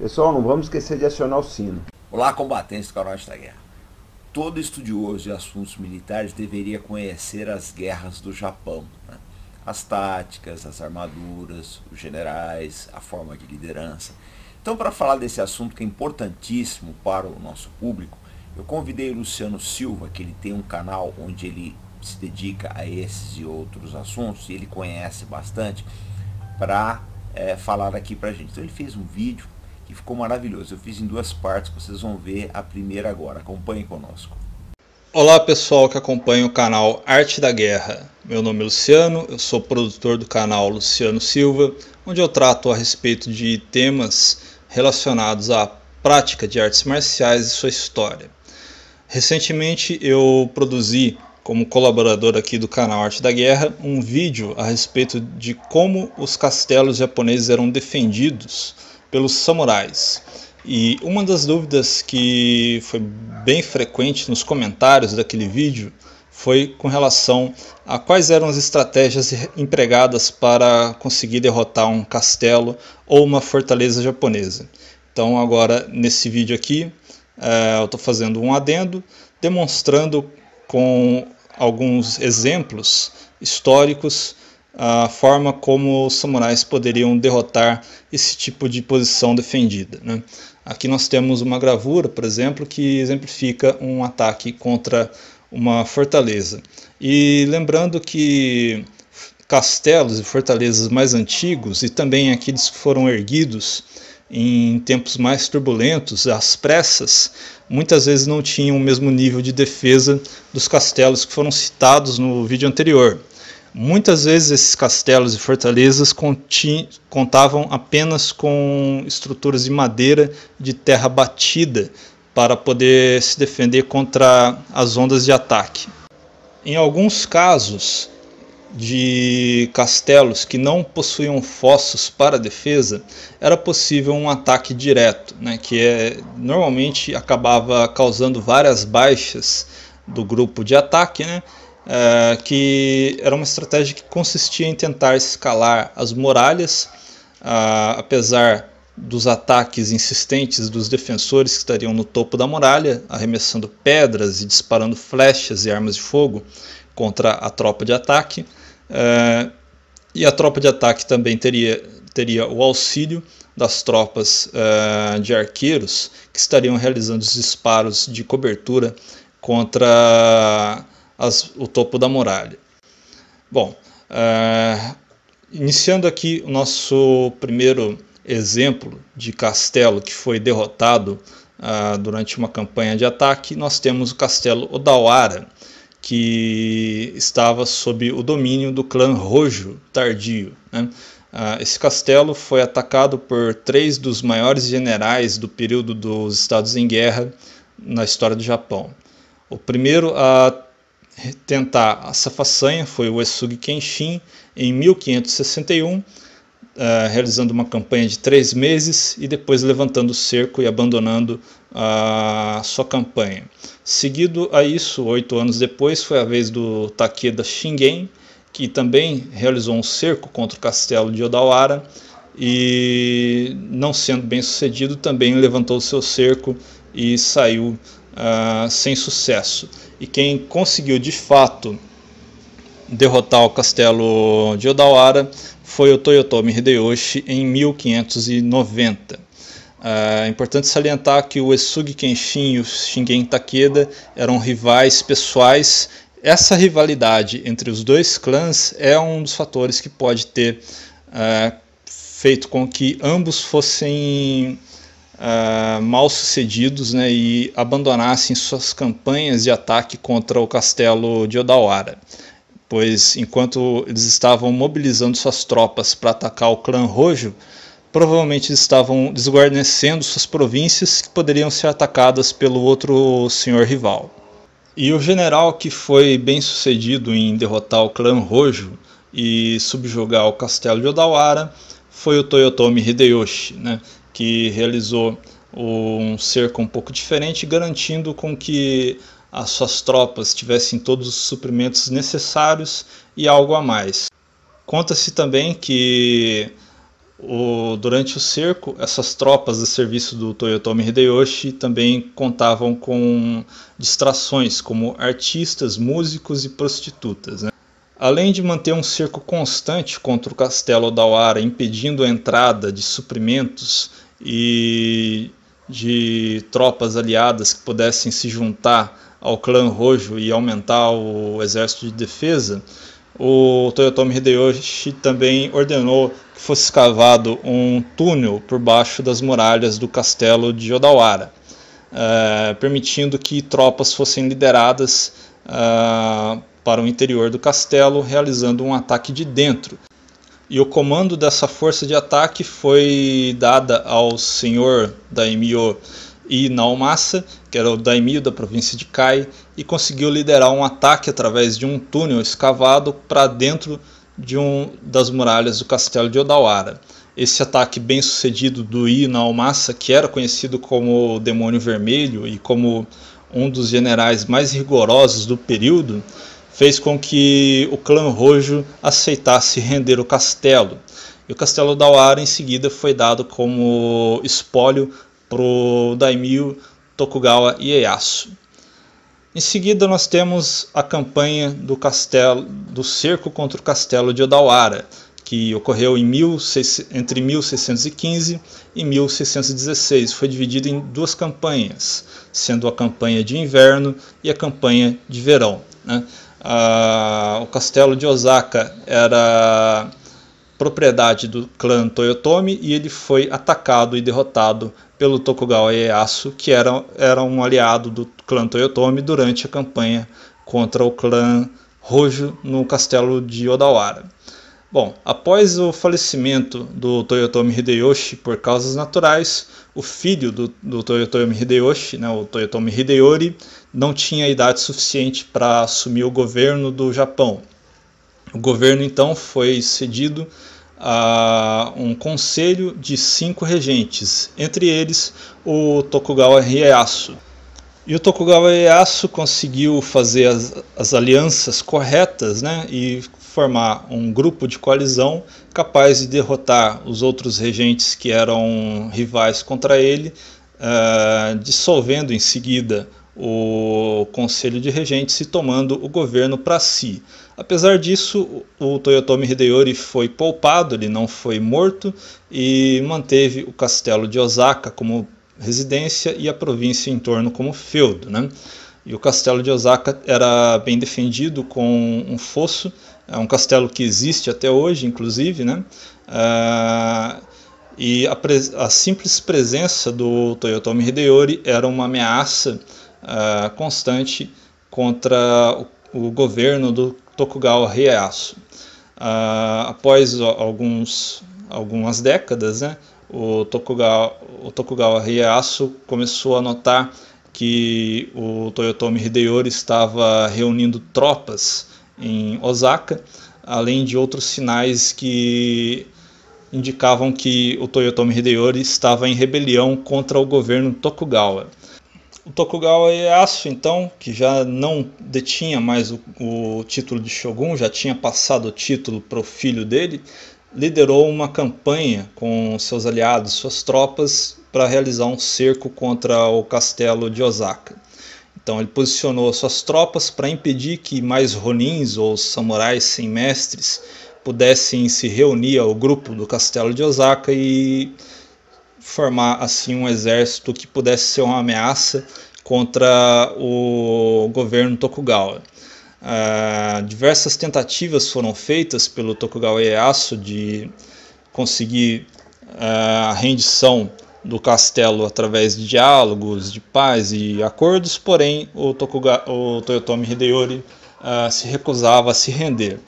Pessoal, não vamos esquecer de acionar o sino. Olá, combatentes do canal da Guerra. Todo estudioso de assuntos militares deveria conhecer as guerras do Japão. Né? As táticas, as armaduras, os generais, a forma de liderança. Então, para falar desse assunto que é importantíssimo para o nosso público, eu convidei o Luciano Silva, que ele tem um canal onde ele se dedica a esses e outros assuntos, e ele conhece bastante, para é, eh, falar aqui para a gente. Então, ele fez um vídeo e ficou maravilhoso. Eu fiz em duas partes, vocês vão ver a primeira agora. Acompanhe conosco. Olá pessoal que acompanha o canal Arte da Guerra. Meu nome é Luciano, eu sou produtor do canal Luciano Silva, onde eu trato a respeito de temas relacionados à prática de artes marciais e sua história. Recentemente eu produzi, como colaborador aqui do canal Arte da Guerra, um vídeo a respeito de como os castelos japoneses eram defendidos pelos samurais. E uma das dúvidas que foi bem frequente nos comentários daquele vídeo foi com relação a quais eram as estratégias empregadas para conseguir derrotar um castelo ou uma fortaleza japonesa. Então agora nesse vídeo aqui eh, eu estou fazendo um adendo demonstrando com alguns exemplos históricos a forma como os samurais poderiam derrotar esse tipo de posição defendida. Né? Aqui nós temos uma gravura, por exemplo, que exemplifica um ataque contra uma fortaleza. E lembrando que castelos e fortalezas mais antigos e também aqueles que foram erguidos em tempos mais turbulentos, às pressas, muitas vezes não tinham o mesmo nível de defesa dos castelos que foram citados no vídeo anterior. Muitas vezes esses castelos e fortalezas contavam apenas com estruturas de madeira de terra batida para poder se defender contra as ondas de ataque. Em alguns casos de castelos que não possuíam fossos para defesa, era possível um ataque direto, né, que é, normalmente acabava causando várias baixas do grupo de ataque, né, eh, que era uma estratégia que consistia em tentar escalar as muralhas, ah, apesar dos ataques insistentes dos defensores que estariam no topo da muralha, arremessando pedras e disparando flechas e armas de fogo contra a tropa de ataque. Eh, e a tropa de ataque também teria, teria o auxílio das tropas uh, de arqueiros que estariam realizando os disparos de cobertura contra as, o topo da muralha. Bom, uh, iniciando aqui o nosso primeiro exemplo de castelo que foi derrotado uh, durante uma campanha de ataque, nós temos o castelo Odawara, que estava sob o domínio do clã Rojo Tardio. Né? Uh, esse castelo foi atacado por três dos maiores generais do período dos Estados em Guerra na história do Japão. O primeiro a tentar essa façanha foi o Uesugi Kenshin em 1561, eh, realizando uma campanha de três meses e depois levantando o cerco e abandonando a sua campanha. Seguido a isso, oito anos depois, foi a vez do Takeda Shingen, que também realizou um cerco contra o castelo de Odawara e, não sendo bem sucedido, também levantou o seu cerco e saiu uh, sem sucesso e quem conseguiu de fato derrotar o castelo de Odawara foi o Toyotomi Hideyoshi em 1590. É importante salientar que o Esugi Kenshin e o Shingen Takeda eram rivais pessoais. Essa rivalidade entre os dois clãs é um dos fatores que pode ter é, feito com que ambos fossem uh, mal sucedidos né, e abandonassem suas campanhas de ataque contra o castelo de Odawara, pois enquanto eles estavam mobilizando suas tropas para atacar o clã Rojo, provavelmente estavam desguarnecendo suas províncias que poderiam ser atacadas pelo outro senhor rival. E o general que foi bem sucedido em derrotar o clã Rojo e subjugar o castelo de Odawara foi o Toyotomi Hideyoshi, né, que realizou um cerco um pouco diferente, garantindo com que as suas tropas tivessem todos os suprimentos necessários e algo a mais. Conta-se também que o, durante o cerco, essas tropas a serviço do Toyotomi Hideyoshi também contavam com distrações como artistas, músicos e prostitutas. Né? Além de manter um cerco constante contra o castelo da Oara, impedindo a entrada de suprimentos e de tropas aliadas que pudessem se juntar ao clã Rojo e aumentar o exército de defesa, o Toyotomi Hideyoshi também ordenou que fosse escavado um túnel por baixo das muralhas do castelo de Odawara, eh, permitindo que tropas fossem lideradas ah, para o interior do castelo, realizando um ataque de dentro, e o comando dessa força de ataque foi dada ao senhor Daimyo Inaomasa, que era o daimyo da província de Kai, e conseguiu liderar um ataque através de um túnel escavado para dentro de um das muralhas do castelo de Odawara. Esse ataque bem sucedido do Inaomasa, que era conhecido como o Demônio Vermelho e como um dos generais mais rigorosos do período, fez com que o clã Rojo aceitasse render o castelo. E o castelo da Oara em seguida foi dado como espólio para o daimyo Tokugawa Ieyasu. Em seguida nós temos a campanha do castelo do cerco contra o castelo de Odawara, que ocorreu em entre 1615 e 1616. Foi dividido em duas campanhas, sendo a campanha de inverno e a campanha de verão. Né? Ah, o castelo de Osaka era propriedade do clã Toyotomi e ele foi atacado e derrotado pelo Tokugawa Ieyasu, que era, era um aliado do clã Toyotomi durante a campanha contra o clã Rojo no castelo de Odawara. Bom, após o falecimento do Toyotomi Hideyoshi por causas naturais, o filho do, do Toyotomi Hideyoshi, né, o Toyotomi Hideyori, não tinha idade suficiente para assumir o governo do Japão. O governo então foi cedido a um conselho de cinco regentes, entre eles o Tokugawa Ieyasu. E o Tokugawa Ieyasu conseguiu fazer as, as alianças corretas né, e formar um grupo de coalizão capaz de derrotar os outros regentes que eram rivais contra ele, uh, dissolvendo em seguida o Conselho de Regentes e tomando o governo para si. Apesar disso, o Toyotomi Hideyori foi poupado, ele não foi morto e manteve o castelo de Osaka como residência e a província em torno como feudo. Né? E o castelo de Osaka era bem defendido com um fosso, é um castelo que existe até hoje, inclusive, né? Ah, e a, a, simples presença do Toyotomi Hideyori era uma ameaça ah, constante contra o, o, governo do Tokugawa Ieyasu. Ah, após alguns, algumas décadas, né? o Tokugawa, o Tokugawa Ieyasu começou a notar que o Toyotomi Hideyori estava reunindo tropas em Osaka, além de outros sinais que indicavam que o Toyotomi Hideyori estava em rebelião contra o governo Tokugawa. O Tokugawa Ieyasu, então, que já não detinha mais o, o título de shogun, já tinha passado o título para o filho dele, liderou uma campanha com seus aliados, suas tropas, para realizar um cerco contra o castelo de Osaka. Então ele posicionou suas tropas para impedir que mais ronins ou samurais sem mestres pudessem se reunir ao grupo do castelo de Osaka e formar assim um exército que pudesse ser uma ameaça contra o governo Tokugawa. Uh, diversas tentativas foram feitas pelo Tokugawa Ieyasu de conseguir uh, a rendição do castelo através de diálogos, de paz e acordos, porém o, o Toyotomi Hideyori uh, se recusava a se render.